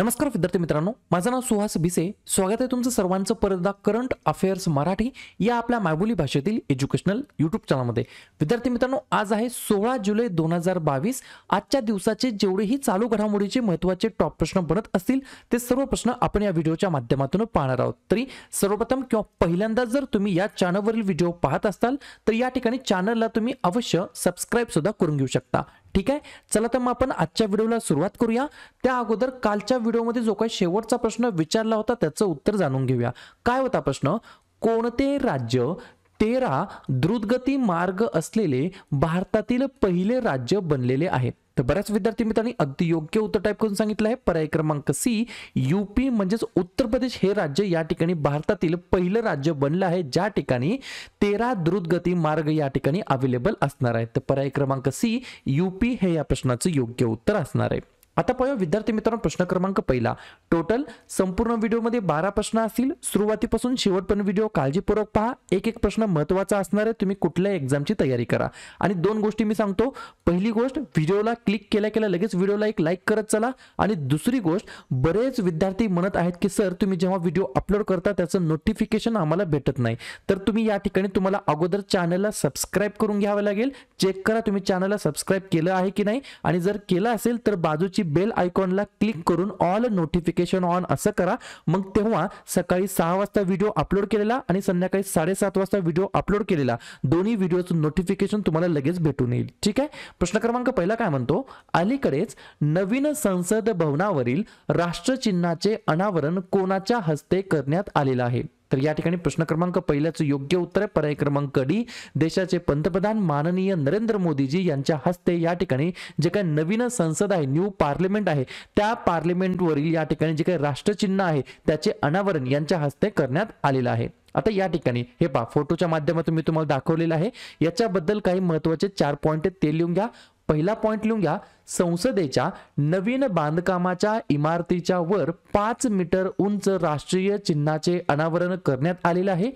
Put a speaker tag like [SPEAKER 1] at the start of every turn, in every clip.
[SPEAKER 1] नमस्कार विद्यार्थी मित्रांनो माझं नाव सुहास भिसे स्वागत आहे तुमचं सर्वांचं परदा करंट अफेअर्स मराठी या आपल्या मायबोली भाषेतील एज्युकेशनल युट्यूब चॅनलमध्ये विद्यार्थी मित्रांनो आज आहे सोळा जुलै दोन हजार बावीस आजच्या दिवसाचे जेवढेही चालू घडामोडीचे महत्त्वाचे टॉप प्रश्न बनत असतील ते सर्व प्रश्न आपण या व्हिडिओच्या माध्यमातून पाहणार आहोत तरी सर्वप्रथम किंवा पहिल्यांदा जर तुम्ही या चॅनलवरील व्हिडिओ पाहत असाल तर या ठिकाणी चॅनलला तुम्ही अवश्य सबस्क्राईबसुद्धा करून घेऊ शकता ठीक आहे चला तर मग आपण आजच्या व्हिडिओला सुरुवात करूया त्या अगोदर कालच्या व्हिडिओमध्ये जो काही शेवटचा प्रश्न विचारला होता त्याचं उत्तर जाणून घेऊया काय होता प्रश्न कोणते राज्य तेरा द्रुतगती मार्ग असलेले भारतातील पहिले राज्य बनलेले आहे तर बऱ्याच विद्यार्थी मित्रांनी अगदी योग्य उत्तर टाईप करून सांगितलं आहे पर्याय क्रमांक सी यूपी म्हणजेच उत्तर प्रदेश हे राज्य या ठिकाणी भारतातील पहिलं राज्य बनलं आहे ज्या ठिकाणी तेरा द्रुतगती मार्ग या ठिकाणी अवेलेबल असणार आहे तर पर्याय क्रमांक सी यूपी हे या प्रश्नाचं योग्य उत्तर असणार आहे आता पाहूया विद्यार्थी मित्रांनो प्रश्न क्रमांक पहिला टोटल संपूर्ण व्हिडिओमध्ये बारा प्रश्न असतील सुरुवातीपासून शेवटपर्यंत व्हिडिओ काळजीपूर्वक पहा एक एक प्रश्न महत्वाचा असणार आहे तुम्ही कुठल्या एक्झामची तयारी करा आणि दोन गोष्टी मी सांगतो पहिली गोष्ट व्हिडिओला क्लिक केल्या केल्या लगेच व्हिडिओला एक लाईक करत चला आणि दुसरी गोष्ट बरेच विद्यार्थी म्हणत आहेत की सर तुम्ही जेव्हा व्हिडिओ अपलोड करता त्याचं नोटिफिकेशन आम्हाला भेटत नाही तर तुम्ही या ठिकाणी तुम्हाला अगोदर चॅनलला सबस्क्राईब करून घ्यावं लागेल चेक करा तुम्ही चॅनलला सबस्क्राईब केलं आहे की नाही आणि जर केलं असेल तर बाजूची बेल आयकॉनला क्लिक करून ऑल नोटिफिकेशन ऑन असं करा मग तेव्हा सकाळी सहा वाजता व्हिडिओ अपलोड केलेला आणि संध्याकाळी साडेसात वाजता व्हिडिओ अपलोड केलेला दोन्ही व्हिडिओचं नोटिफिकेशन तुम्हाला लगेच भेटून येईल ठीक आहे प्रश्न क्रमांक पहिला काय म्हणतो अलीकडेच नवीन संसद भवनावरील राष्ट्रचिन्हाचे अनावरण कोणाच्या हस्ते करण्यात आलेलं आहे तर या ठिकाणी प्रश्न क्रमांक पहिल्याचं योग्य उत्तर आहे पर्याय क्रमांक डी देशाचे पंतप्रधान माननीय नरेंद्र मोदीजी यांच्या हस्ते या ठिकाणी जे काही नवीन संसद आहे न्यू पार्लिमेंट आहे त्या पार्लिमेंटवरील या ठिकाणी जे काही राष्ट्रचिन्ह आहे त्याचे अनावरण यांच्या हस्ते करण्यात आलेलं आहे आता या ठिकाणी हे पहा फोटोच्या माध्यमातून मी तुम्हाला दाखवलेलं आहे याच्याबद्दल काही महत्वाचे चार पॉईंट आहेत ते लिहून घ्या पहिला पॉईंट लिहून घ्या संसदेच्या नवीन बांधकामाच्या इमारतीच्या वर पाच मीटर उंच राष्ट्रीय चिन्हाचे अनावरण करण्यात आलेले आहे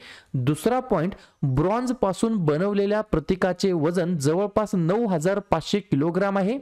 [SPEAKER 1] दुसरा पॉइंट ब्रॉन्झ पासून बनवलेल्या प्रतिकाचे वजन जवळपास नऊ हजार पाचशे किलोग्राम आहे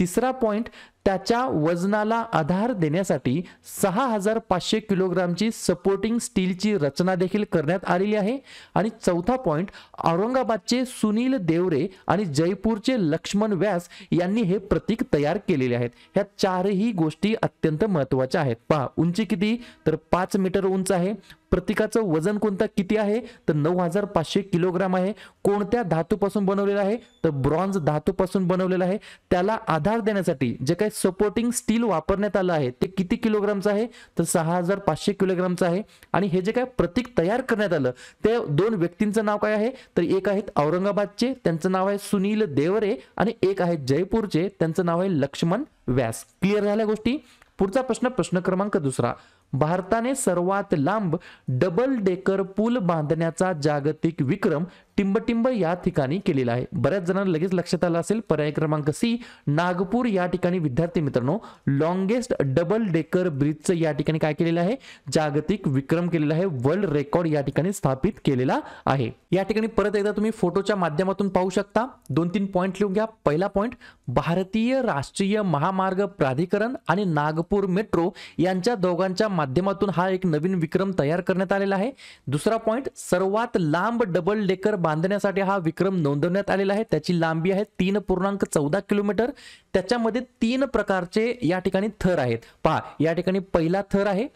[SPEAKER 1] तिसरा पॉइंट त्याच्या वजनाला आधार देण्यासाठी सहा हजार पाचशे किलोग्रामची सपोर्टिंग स्टीलची रचना देखील करण्यात आलेली आहे आणि चौथा पॉइंट औरंगाबादचे सुनील देवरे आणि जयपूरचे लक्ष्मण व्यास यांनी हे प्रतीक तयार केलेले आहेत ह्या चारही गोष्टी अत्यंत महत्वाच्या आहेत पहा उंची किती तर पाच मीटर उंच आहे प्रतीकाचं वजन कोणतं किती आहे तर नऊ हजार पाचशे किलोग्राम आहे कोणत्या धातूपासून बनवलेलं आहे तर ब्रॉन्झ धातूपासून बनवलेलं आहे त्याला आधार देण्यासाठी जे काही सपोर्टिंग स्टील वापरण्यात आलं आहे ते किती किलोग्रामचं आहे तर सहा हजार पाचशे किलोग्रामचं आहे आणि हे जे काय प्रतीक तयार करण्यात आलं ते दोन व्यक्तींचं नाव काय आहे तर एक आहेत औरंगाबादचे त्यांचं नाव आहे सुनील देवरे आणि एक आहे जयपूरचे त्यांचं नाव आहे लक्ष्मण व्यास क्लिअर झाल्या गोष्टी पुढचा प्रश्न प्रश्न क्रमांक दुसरा भारताने सर्वात लांब डबल डेकर पूल बांधण्याचा जागतिक विक्रम टिंबटिंब या ठिकाणी केलेला आहे बऱ्याच जणांना लगेच लक्षात आलं असेल पर्याय क्रमांक सी नागपूर या ठिकाणी विद्यार्थी मित्रांनो लॉंगेस्ट डबल डेकर ब्रिजचं या ठिकाणी काय केलेलं आहे जागतिक विक्रम केलेला आहे वर्ल्ड रेकॉर्ड या ठिकाणी स्थापित केलेला आहे या ठिकाणी परत एकदा तुम्ही फोटोच्या माध्यमातून पाहू शकता दोन तीन पॉईंट लिहून घ्या पहिला पॉईंट भारतीय राष्ट्रीय महामार्ग प्राधिकरण आणि नागपूर मेट्रो यांच्या दोघांच्या माध्यमातून हा एक नवीन विक्रम तयार करण्यात आलेला आहे दुसरा पॉईंट सर्वात लांब डबल डेकर बांधण्यासाठी हा विक्रम नोंदवण्यात आलेला आहे त्याची लांबी आहे तीन पूर्णांक चौदा किलोमीटर त्याच्यामध्ये तीन प्रकारचे या ठिकाणी थर आहेत पहा या ठिकाणी पहिला थर आहे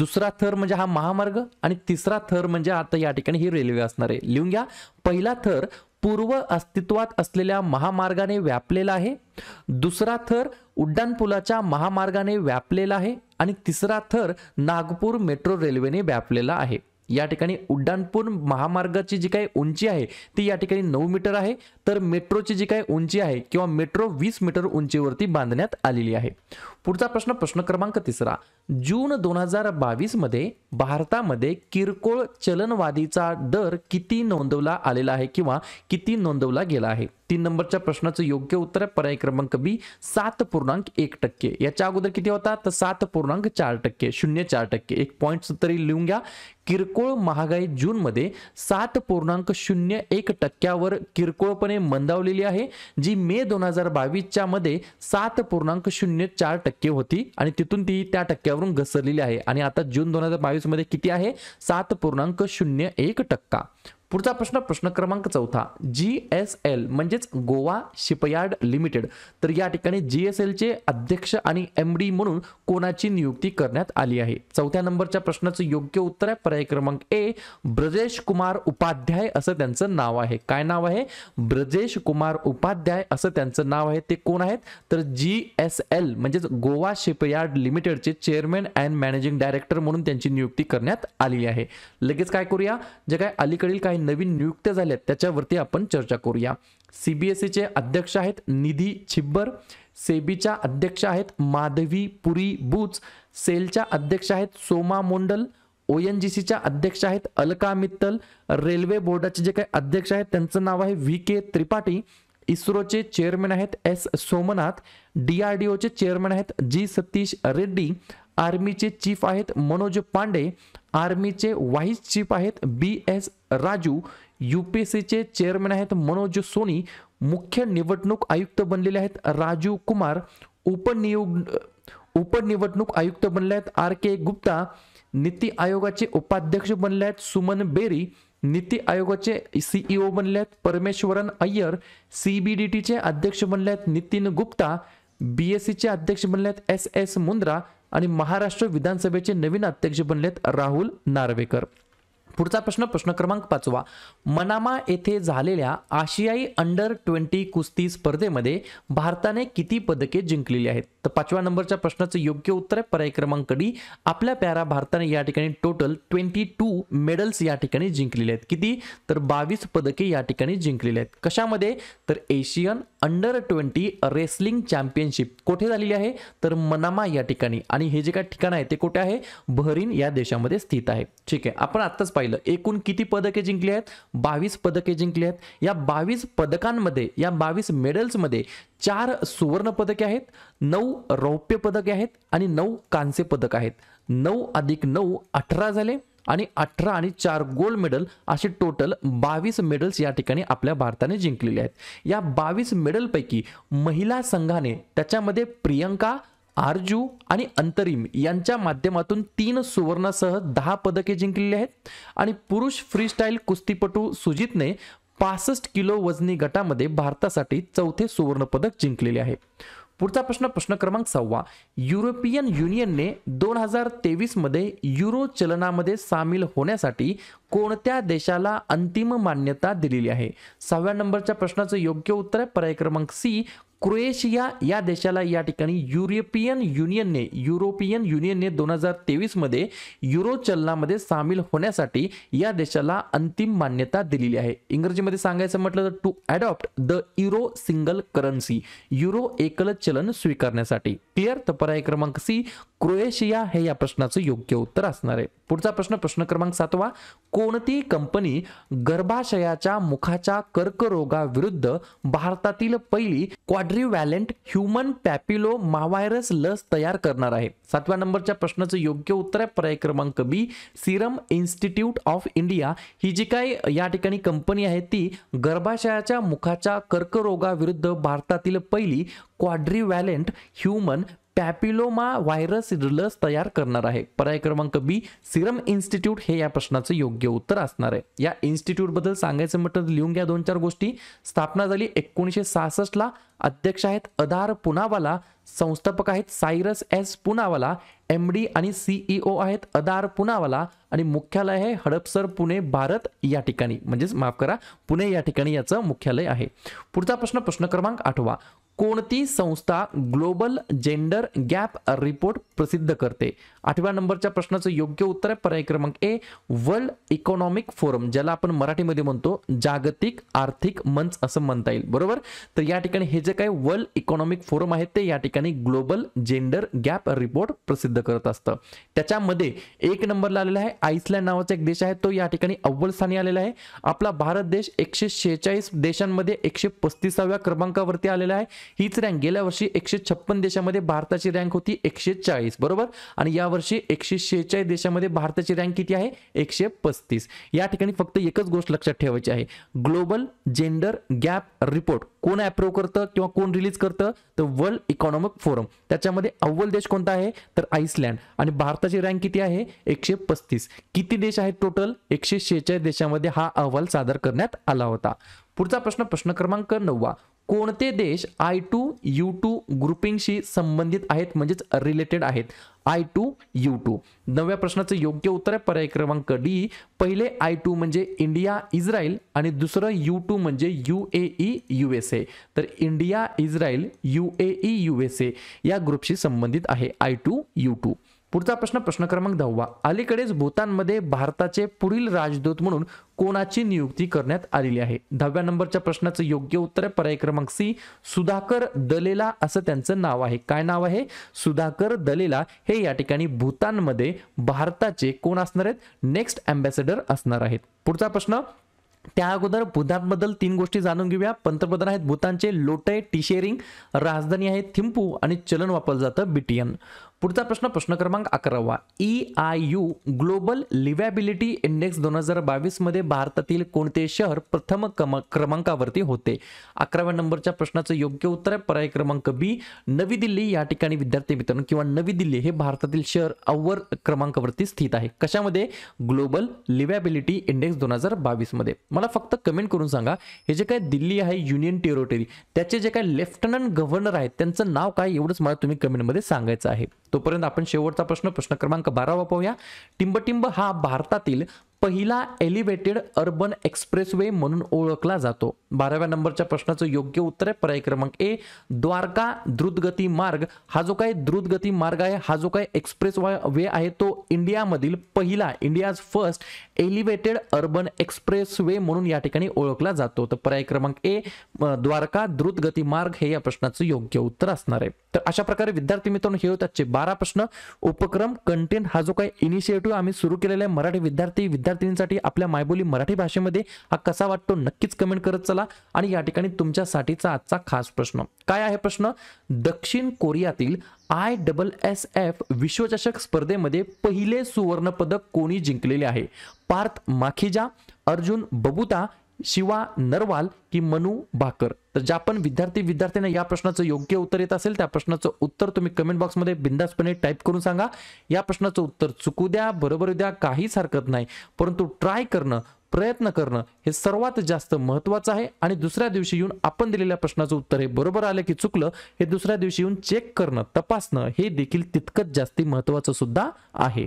[SPEAKER 1] दुसरा थर म्हणजे हा महामार्ग आणि तिसरा थर म्हणजे आता या ठिकाणी ही रेल्वे असणार आहे लिहून घ्या पहिला थर पूर्व अस्तित्वात असलेल्या महामार्गाने व्यापलेला आहे दुसरा थर उड्डाणपुलाच्या महामार्गाने व्यापलेला आहे आणि तिसरा थर नागपूर मेट्रो रेल्वेने व्यापलेला आहे या ठिकाणी उड्डाणपूर महामार्गाची जी काही उंची आहे ती या ठिकाणी नऊ मीटर आहे तर मेट्रोची जी काही उंची आहे किंवा मेट्रो वीस मीटर उंचीवरती बांधण्यात आलेली आहे पुढचा प्रश्न प्रश्न क्रमांक तिसरा जून दोन हजार बावीस मध्ये भारतामध्ये किरकोळ चलनवादीचा दर किती नोंदवला आलेला आहे किंवा किती नोंदवला गेला आहे तीन नंबरच्या प्रश्नाचं योग्य उत्तर आहे पर्याय क्रमांक बी सात पूर्णांक एक टक्के याच्या अगोदर किती होता तर सात पूर्णांक चार टक्के शून्य चार टक्के एक पॉईंट तरी लिहून घ्या किरकोळ महागाई जूनमध्ये सात पूर्णांक शून्य एक टक्क्यावर किरकोळपणे मंदावलेली आहे जी मे दोन हजार बावीसच्या मध्ये सात पूर्णांक शून्य चार टक्के होती आणि तिथून ती त्या टक्क्यावरून घसरलेली आहे आणि आता जून दोन हजार बावीसमध्ये किती आहे सात पूर्णांक शून्य एक टक्का पुढचा प्रश्न प्रश्न क्रमांक चौथा जी एस एल म्हणजेच गोवा शिपयार्ड लिमिटेड तर या ठिकाणी जी एस एलचे अध्यक्ष आणि एम डी म्हणून कोणाची नियुक्ती करण्यात आली आहे चौथ्या नंबरच्या प्रश्नाचं योग्य उत्तर आहे पर्याय क्रमांक ए ब्रजेश कुमार उपाध्याय असं त्यांचं नाव आहे काय नाव आहे ब्रजेश कुमार उपाध्याय असं त्यांचं नाव आहे ते कोण आहेत तर जी एस एल म्हणजेच गोवा शिपयार्ड लिमिटेडचे चेअरमॅन अँड मॅनेजिंग डायरेक्टर म्हणून त्यांची नियुक्ती करण्यात आली आहे लगेच काय करूया जे काय अलीकडील काही नवीन नियुक्त्या झाल्यात त्याच्यावरती आपण चर्चा करूया सीबीएसईचे e अध्यक्ष आहेत निधी छिब्बर सेबीच्या अध्यक्ष आहेत माधवी पुरी बुच सेलच्या अध्यक्ष आहेत Soma Mondal O N G सीच्या अध्यक्ष आहेत अलका मित्तल रेल्वे बोर्डाचे जे काही अध्यक्ष आहेत त्यांचं नाव आहे व्ही के त्रिपाठी इस्रोचे चेअरमॅन आहेत S Somanath D R D chairman आहेत जी सतीश रेड्डी आर्मीचे चीफ आहेत मनोज पांडे आर्मीचे व्हाईस चीफ आहेत B S Raju U P S सीचे चेअरमॅन आहेत मनोज सोनी मुख्य निवडणूक आयुक्त बनलेले आहेत राजू कुमार उपनियोग उपनिवडणूक आयुक्त बनले आहेत आर के गुप्ता नीती आयोगाचे उपाध्यक्ष बनले आहेत सुमन बेरी नीती आयोगाचे सीईओ बनले आहेत परमेश्वरन अय्यर सीबीडीटीचे अध्यक्ष बनले आहेत नितीन गुप्ता सीचे अध्यक्ष बनले आहेत एस एस मुंद्रा आणि महाराष्ट्र विधानसभेचे नवीन अध्यक्ष बनलेत राहुल नार्वेकर पुढचा प्रश्न प्रश्न क्रमांक पाचवा मनामा येथे झालेल्या आशियाई अंडर ट्वेंटी कुस्ती स्पर्धेमध्ये भारताने किती पदके जिंकलेली आहेत तर पाचव्या नंबरच्या प्रश्नाचं योग्य उत्तर आहे पर्याय क्रमांक डी आपल्या प्यारा भारताने या ठिकाणी टोटल ट्वेंटी टू मेडल्स या ठिकाणी जिंकलेले आहेत किती तर बावीस पदके या ठिकाणी जिंकलेली आहेत कशामध्ये तर Asian under twenty wrestling championship कोठे झालेली आहे तर मनामा या ठिकाणी आणि हे जे काय ठिकाण आहे ते कुठे आहे बहरीन या देशामध्ये स्थित आहे ठीक आहे आपण आत्ताच पाहिलं एकूण किती पदके जिंकली आहेत बावीस पदके जिंकली आहेत या बावीस पदकांमध्ये या बावीस मेडल्समध्ये चार सुवर्ण पदके आहेत नऊ रौप्य पदके आहेत आणि नऊ कांस्य पदक आहेत नऊ अधिक नऊ अठरा झाले आणि अठरा आणि चार गोल्ड मेडल असे टोटल बावीस मेडल्स या ठिकाणी आपल्या भारताने जिंकलेले आहेत या बावीस मेडलपैकी महिला संघाने त्याच्यामध्ये प्रियंका आरजू आणि अंतरिम यांच्या माध्यमातून तीन सुवर्णासह दहा पदके जिंकलेली आहेत आणि पुरुष फ्रीस्टाईल कुस्तीपटू सुजितने पासष्ट किलो वजनी गटामध्ये भारतासाठी चौथे सुवर्णपदक जिंकलेले आहे पुढचा प्रश्न प्रश्न क्रमांक सव्वा युरोपियन युनियनने दोन हजार तेवीसमध्ये युरो चलनामध्ये सामील होण्यासाठी कोणत्या देशाला अंतिम मान्यता दिलेली आहे सहाव्या नंबरच्या प्रश्नाचं योग्य उत्तर आहे पर्याय क्रमांक सी क्रोएशिया या देशाला या ठिकाणी युरोपियन युनियनने युरोपियन युनियनने दोन हजार तेवीसमध्ये युरो चलनामध्ये सामील होण्यासाठी या देशाला अंतिम मान्यता दिलेली आहे इंग्रजीमध्ये सांगायचं म्हटलं तर to adopt the euro single currency euro एकल चलन स्वीकारण्यासाठी क्लिअर तर पर्याय क्रमांक सी क्रोएशिया हे या प्रश्नाचं योग्य उत्तर असणार आहे पुढचा प्रश्न प्रश्न क्रमांक सातवा कोणती कंपनी गर्भाशयाच्या मुखाच्या कर्करोगाविरुद्ध भारतातील पहिली क्वाड वॅलेंट ह्युमन पॅपिलो माव्हायरस लस तयार करणार आहे सातव्या नंबरच्या प्रश्नाचं योग्य उत्तर आहे पर्याय क्रमांक B serum institute of India ही जी काही या ठिकाणी कंपनी आहे ती गर्भाशयाच्या मुखाच्या कर्करोगाविरुद्ध भारतातील पहिली क्वाड्रिव्हॅलेंट ह्युमन पॅपिलोमा व्हायरस लस तयार करणार आहे पर्याय क्रमांक बी सिरम इन्स्टिट्यूट हे या प्रश्नाचं योग्य उत्तर असणार आहे या इन्स्टिट्यूट बद्दल सांगायचं म्हटलं लिहून घ्या दोन चार गोष्टी स्थापना झाली एकोणीसशे ला अध्यक्ष आहेत अधार पुनावाला संस्थापक आहेत Cyrus S Poonawalla M D आणि सीईओ e आहेत अदार पुनावाला आणि मुख्यालय आहे हडपसर पुणे भारत या ठिकाणी म्हणजेच माफ करा पुणे या ठिकाणी याचं मुख्यालय आहे पुढचा प्रश्न प्रश्न क्रमांक आठवा कोणती संस्था ग्लोबल जेंडर गॅप रिपोर्ट प्रसिद्ध करते आठव्या नंबरच्या प्रश्नाचं योग्य उत्तर आहे पर्याय क्रमांक ए वर्ल्ड इकॉनॉमिक फोरम ज्याला आपण मराठीमध्ये म्हणतो जागतिक आर्थिक मंच असं म्हणता येईल बरोबर तर या ठिकाणी हे जे काही वर्ल्ड इकॉनॉमिक फोरम आहे ते या ठिकाणी ग्लोबल जेंडर गॅप रिपोर्ट प्रसिद्ध करत असतं त्याच्यामध्ये एक नंबरला आलेला आहे आईसलँड नावाचा एक देश आहे तो या ठिकाणी अव्वल स्थानी आलेला आहे आपला भारत देश एकशे शेहेचाळीस देशांमध्ये एकशे पस्तीसाव्या क्रमांकावरती आलेला आहे हीच रँक गेल्या वर्षी एकशे छप्पन देशामध्ये भारताची रँक होती एकशे चाळीस बरोबर आणि यावर्षी एकशे शेहेचाळीस देशामध्ये भारताची रँक किती आहे एकशे पस्तीस या ठिकाणी फक्त एकच गोष्ट लक्षात ठेवायची आहे ग्लोबल जेंडर गॅप रिपोर्ट कोण अप्रूव्ह करतं किंवा कोण रिलीज करतं तर वर्ल्ड इकॉनॉमिक फोरम त्याच्यामध्ये अव्वल देश कोणता आहे तर आईसलँड आणि भारताची रँक किती आहे एकशे पस्तीस किती देश आहेत टोटल एकशे शेहेचाळीस देशामध्ये हा अहवाल सादर करण्यात आला होता पुढचा प्रश्न प्रश्न क्रमांक नववा कोणते देश आय टू यू टू ग्रुपिंगशी संबंधित आहेत म्हणजेच रिलेटेड आहेत आय टू यू टू नव्या प्रश्नाचं योग्य उत्तर आहे पर्याय क्रमांक डी पहिले आय टू म्हणजे इंडिया इस्रायल आणि दुसरं यू टू म्हणजे U A E U S A तर India Israel U A E U S A या ग्रुपशी संबंधित आहे आय टू यू टू पुढचा प्रश्न प्रश्न क्रमांक दहावा अलीकडेच भूतानमध्ये भारताचे पुढील राजदूत म्हणून कोणाची नियुक्ती करण्यात आलेली आहे दहाव्या नंबरच्या प्रश्नाचं योग्य उत्तर आहे पर्याय क्रमांक सी सुधाकर दलेला असं त्यांचं नाव आहे काय नाव आहे सुधाकर दलेला हे या ठिकाणी भूतानमध्ये भारताचे कोण असणार आहेत नेक्स्ट अँबॅसेडर असणार आहेत पुढचा प्रश्न त्या अगोदर भूतानबद्दल तीन गोष्टी जाणून घेऊया पंतप्रधान आहेत भूतानचे लोटे टिशेरिंग राजधानी आहे थिंपू आणि चलन वापरलं जातं बीटीएन पुढचा प्रश्न प्रश्न क्रमांक अकरावा E I U global liveability index दोन हजार बावीसमध्ये भारतातील कोणते शहर प्रथम क्रम क्रमांकावरती होते अकराव्या नंबरच्या प्रश्नाचं योग्य उत्तर आहे पर्याय क्रमांक बी नवी दिल्ली या ठिकाणी विद्यार्थी मित्रांनो किंवा नवी दिल्ली हे भारतातील शहर अव्वल क्रमांकावरती स्थित आहे कशामध्ये ग्लोबल लिव्हॅबिलिटी इंडेक्स दोन हजार बावीसमध्ये मला फक्त कमेंट करून सांगा हे जे काय दिल्ली आहे युनियन टेरिटरी त्याचे जे काय लेफ्टनंट गव्हर्नर आहेत त्यांचं नाव काय एवढंच मला तुम्ही कमेंटमध्ये सांगायचं आहे तोपर्यंत आपण शेवटचा प्रश्न प्रश्न क्रमांक बारावा पाहूया टिंबटिंब हा भारतातील पहिला एलिव्हेटेड अर्बन एक्सप्रेसवे म्हणून ओळखला जातो बाराव्या नंबरच्या प्रश्नाचं योग्य उत्तर आहे पर्याय क्रमांक ए द्वारका द्रुतगती मार्ग हा जो काही द्रुतगती मार्ग आहे हा जो काही एक्सप्रेस वे आहे तो इंडियामधील पहिला India's first elevated urban expressway म्हणून या ठिकाणी ओळखला जातो तर पर्याय क्रमांक ए द्वारका द्रुतगती मार्ग हे या प्रश्नाचं योग्य उत्तर असणार आहे तर अशा प्रकारे विद्यार्थी मित्रांनो हे होतात बारा प्रश्न उपक्रम कंटेंट हा जो काही इनिशिएटिव्ह आम्ही सुरू केलेला आहे मराठी विद्यार्थी विद्यार्थी विद्यार्थिनींसाठी आपल्या मायबोली मराठी भाषेमध्ये हा कसा वाटतो नक्कीच कमेंट करत चला आणि या ठिकाणी तुमच्यासाठीचा आजचा खास प्रश्न काय आहे प्रश्न दक्षिण कोरियातील आय डबल एस एफ विश्वचषक स्पर्धेमध्ये पहिले सुवर्णपदक कोणी जिंकलेले आहे पार्थ माखिजा अर्जुन बबुता शिवा नरवाल की मनु भाकर तर ज्या पण विद्यार्थी विद्यार्थ्यांना या प्रश्नाचं योग्य उत्तर येत असेल त्या प्रश्नाचं उत्तर तुम्ही कमेंट बॉक्समध्ये बिंदासपणे टाईप करून सांगा या प्रश्नाचं उत्तर चुकू द्या बरोबर द्या काहीच हरकत नाही परंतु ट्राय करणं प्रयत्न करणं हे सर्वात जास्त महत्वाचं आहे आणि दुसऱ्या दिवशी येऊन आपण दिलेल्या प्रश्नाचं उत्तर हे बरोबर आलं की चुकलं हे दुसऱ्या दिवशी येऊन चेक करणं तपासणं हे देखील तितकंच जास्ती महत्वाचं सुद्धा आहे